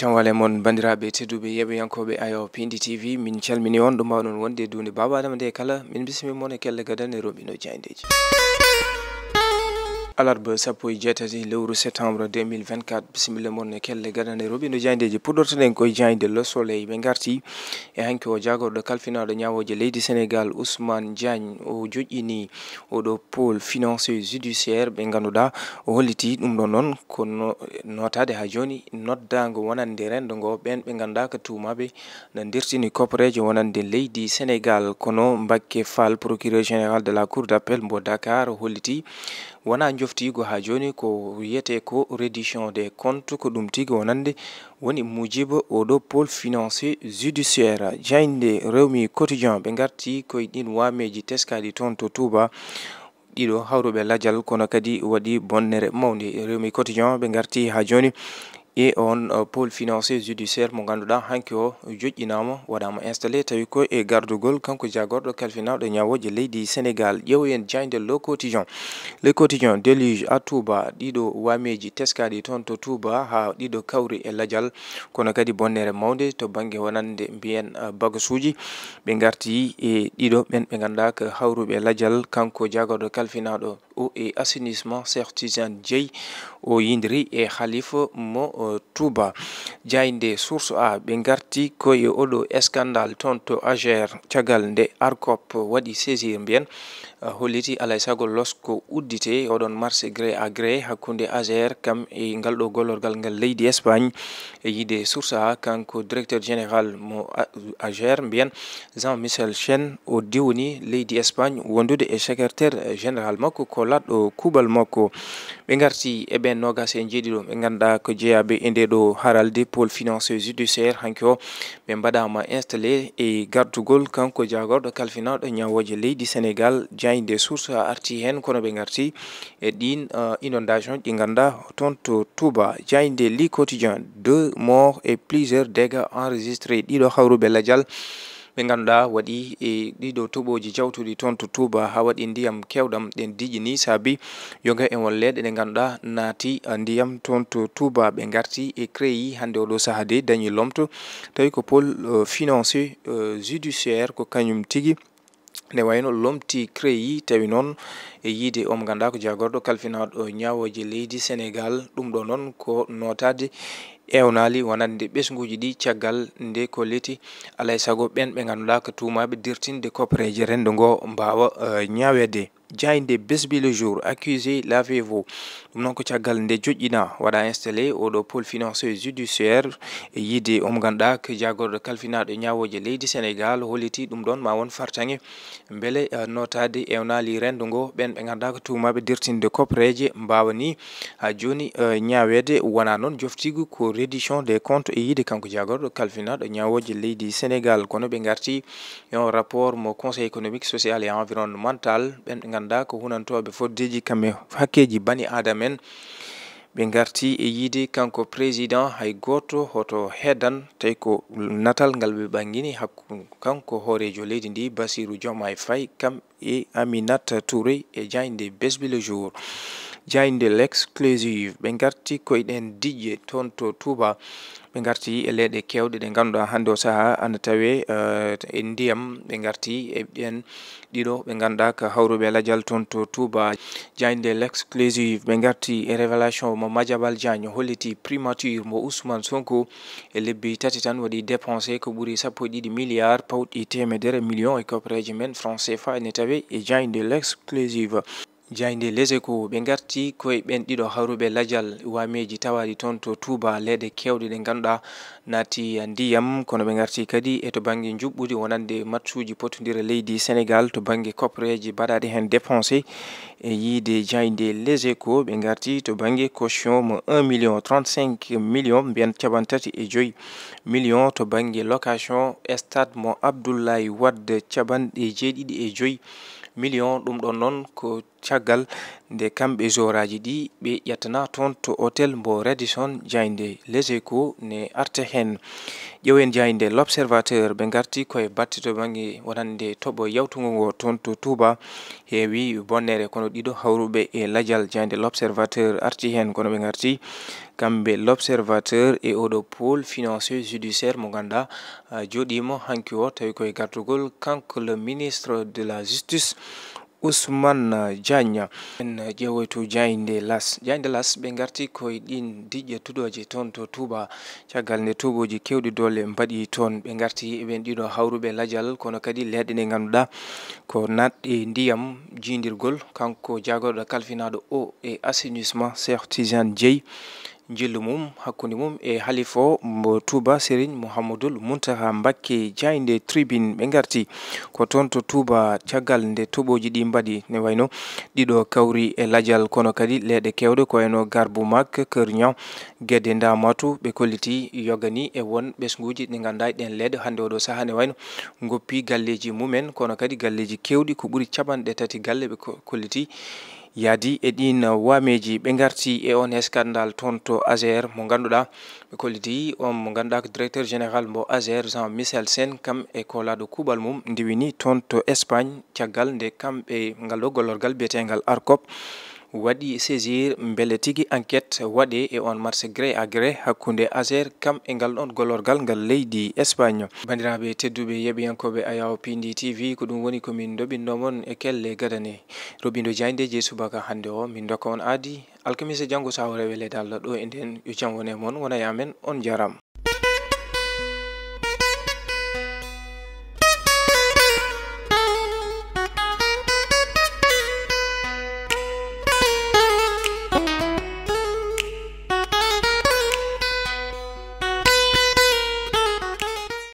jawale moon bandiraɓe tedduɓe yeɓoyankoɓe ayo pindi tv min calmini on ɗo mbawɗon wonde e dunde baba adama nde kala min bismi on e kelle gadan e roɓino jayndeji alarba sappo e jeetati lewru septembre 2024 bisimilla moon e kelle gadane roɓi no jaydeji puɗɗorteɗen koye jaide le soleil ɓe garti e hanke o jagorɗo kalfinaɗo ñawoje leydi sénégal ousmane diagne o joƴƴini oɗo pôle financier judiciaire ɓe ganduɗa o holliti ɗum ɗo noon ko notade ha joni noddago wonande rendo ngo ɓen ɓe ganduɗa ko tumaɓe no dirtini copareje wonande leydi sénégal kono mbakke fall procureur général de la cour d' appel mbo dakar o holliti wona ɗoftigo ha joni ko wiyete ko reddition des comptes ko ɗum tigi wonande woni mujibo oɗo pôle financier judiciaire jayde rewmi quotidien ɓe garti koye ɗin wameji teskaɗi toon to touba ɗiɗo hawruɓe lajal kono kadi waɗi bonnere mawde rewmi quotidien ɓe garti ha joni e on euh, pôle financier judiciaire mo ganduɗa hanki o joƴƴinama waɗama installé tawi ko e gardugol kanko jagorɗo kalfinaɗo e ñawoje leydi sénégal ƴeew en le quotidien le quotidien déluge à touba ɗiɗo wameji teskaɗi toon to touba ha Dido kawri e ladial kono kadi bonnere mawde to banggue wonande mbiyen euh, bagasuji ɓe garti e ɗiɗo ɓen ɓe ganduɗa ko hawruɓe ladial kanko jagorɗo kalfinaɗo o e assainissement certisan jay o Yindri e halifa mo touba jaynde source a be garti koy odo scandal tonto tonto ager nde arcop Wadi saisir mbien holliti alay sago losko uddite Odon marché gré à gré hakkunde ager kam e Galdo ɗo ngal leydi espagne e des source a kanko directeur général mo ager bien, jean michel chen o diwni leydi espagne wondude e secrétaire général makko ko ou Kubal makko ɓe garti e ben nogas e jeeɗiɗo ɓe ganduɗa ko jeeyaɓe e nde hanko haralde pôle financier judiciaire hanki be badama installé e gardugol kanko jagorɗo do ñawoje leydi sénégal diagne des sources arti hen kono ɓe garti e ɗin euh, inondation di ganduɗa toon to touba diagne des li quotidien deux morts et plusieurs dégâts enregistré ɗiɗo hawruɓe ladial ɓe ngannduɗa waɗi e ɗiɗo toɓoji jawtuɗi toon to touba ha waɗi ndiyam kewɗam ɗen diƴini saabi yo gah en won leyɗe ɗe ngannduɗa naati ndiyam toon to touba ɓe garti e créyi hannde oɗo saaha de dañi lomto tawi ko pol e, financé e, judiciaire ko kañum tigi nde wayno lomti créyi tawi noon e yiide omo ngannduɗa ko jagorɗo kalfinaɗo ñawoji leydi sénégal ɗum ɗo noon ko notade ewnali wonande ɓesguji ɗi caggal nde ko leti alay saago ɓen ɓe ganduɗa ko tumaɓe dirtinde koppareje rendo ngo mbawa eh, ñawede besbi le jour accusé lavez vous ɗum noon ko caggal nde joƴƴina waɗa installé oɗo pôle financier judiciaire e yiide omo ganduɗa ko jagorɗo kalfinaɗo e ñawoje leydi sénégal holliti ɗum ɗon ma won fartange beele eh, notade ewnali rendo ngo ɓen ɓe ganduɗa ko tumaɓe dirtinde copreje mbawa ha joni eh, ñawede wona noon joftigu ko reddition des comptes e yiide kanko jagorɗo kalfinaɗo e ñawoje leydi sénégal kono ɓe garti un eh, rapport mo conseil économique social et environnemental ɓen sanda ko hunantoɓe foddeji kamɓe hakkeji bani adame'en ɓe garti e yiide kanko président hay goto hoto heddan tawi ko natal ngal ɓe ɓangguini hakku kanko hoorejo leydi ndi basirou dioma e fay kam e aminat touré e diaynde besbi le jour jayinde l'exclusive ɓe garti koyɗen diƴƴe toon to tuba ɓe garti e leyɗe kewɗe ɗe ngannduɗa hannde o saha ana tawe e ndiyam ɓe garti eɗen ɗiɗo ɓe ngannduɗa ko hawruɓe ladial toon to tuba jayinde l'exclusive ɓe garti e révélation mo majabal diagne holliti primature mo ousmane sonko e lebbi tati tan waɗi dépensé ko ɓuri sappo e ɗiɗi milliard pawɗi temedere million e copréji men françai fa ene tawe e jayinde l'exclusive jaynde les éco ɓe garti koye ɓen ɗiɗo hawruɓe lajal wameji tawaɗi to tuba lede kewɗe ɗe ganduɗa nati ndiyam kono ɓe garti kadi e to banggue juɓɓudi wonande matsuji pottodira leydi sénégal to bange copreji mbaɗaɗe hen dépensé e yiide jaynde les ɓe to bange caution mo 1 million 35 million millions bien tati e joy million to bange location stade mo abdoulaye wadde capanɗe jeeɗiɗi e joyyi million ɗum ɗon noon ko caggal nde kamɓe joraji ɗi ɓe ƴettana toon to hôtel mbo radison jaynde les écho ne arte hen Yo jayinde l'observateur ɓe garti koye battito bangi wonande toɓo yawtugo ngo toon to bonnere kono ɗiɗo hawruɓe e lajal jayinde l'observateur arti hen kono ɓe garti kamɓe e financier judiciaire mo hanki o le ministre de la justice ousmane diagne en jewetu jaynde las jaynde las ɓe garti koye ɗin diƴƴe tuɗoje toon to tuuba caggal nde tuboji kewɗi dole mbaɗi toon ɓe garti eɓen ɗiɗo hawruɓe lajal kono kadi leɗɗe ɗe ganduɗa ko natɗe ndiyam jidirgol kanko jagorɗo kalfinaɗo o e assainissement cheikh tidiane dieye jillu mum hakkunde mum e haalifo mo touba sérine mouhamadoul moutaha mbakke diayde tribune ɓe garti ko toon to touba caggal nde toɓoji ɗi mbaɗi ne wayno ɗiɗo kawri e ladial kono kadi leɗe kewɗe ko wayno garbou mak keurnian guedde ndamatou ɓe kolliti yogani e won ɓesguji ɗi ganduɗa e ɗen leɗe hannde oɗo saaha ne wayno goppi galleji mumen kono kadi galleji kewɗi ko ɓuuri caɓanɗe tati galle ɓe kolliti yaadi e ɗin wameji ɓe garti e on e scandal toon to agér mo ganduɗa ɓe kollidi on mo ganduɗa ko directeur général mo agér jean michel sen kam e kolaɗo kuɓal mum ndiwini toon to espagne caggal nde kamɓe ngal ɗo gollorgal biyetegal arcop waɗi saisir beele tigi enquête waɗe e on marché gré à gré hakkunde aser kam e ngal ɗon gollorgal ngal leydi espagne bandiraɓe tedduɓe yeɓiyankoɓe ayaw pindi tv ko ɗum woni komin doɓinnomon e kelle gadane robindo diaynde je subaka hannde o min dokka on aadi alkamisa janngo sawore weledalla ɗo e nden yo jam wone moon wona e on jaram